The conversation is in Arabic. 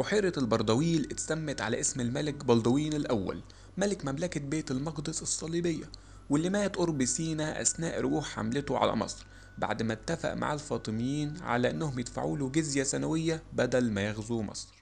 بحيرة البردويل اتسمت على اسم الملك بلدوين الأول ملك مملكة بيت المقدس الصليبية واللي مات قرب سينا أثناء روح حملته على مصر بعد ما اتفق مع الفاطميين على إنهم يدفعوا له جزية سنوية بدل ما يغزو مصر